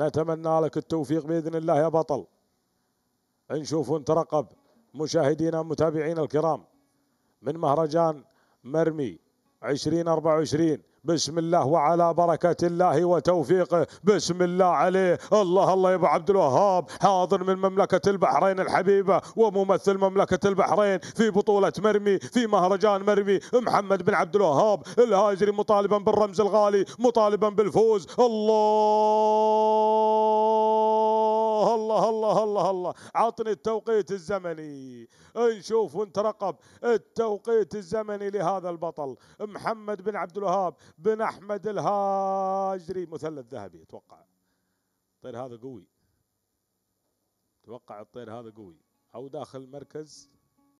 نتمنى لك التوفيق باذن الله يا بطل نشوف ونترقب مشاهدينا متابعينا الكرام من مهرجان مرمي 2024 بسم الله وعلى بركة الله وتوفيقه بسم الله عليه الله الله يا ابو عبد الوهاب حاضر من مملكة البحرين الحبيبة وممثل مملكة البحرين في بطولة مرمي في مهرجان مرمي محمد بن عبد الوهاب الهاجري مطالبا بالرمز الغالي مطالبا بالفوز الله الله الله الله الله عطني التوقيت الزمني نشوف ونترقب التوقيت الزمني لهذا البطل محمد بن عبد الوهاب بن احمد الهاجري مثلث ذهبي اتوقع الطير هذا قوي اتوقع الطير هذا قوي او داخل مركز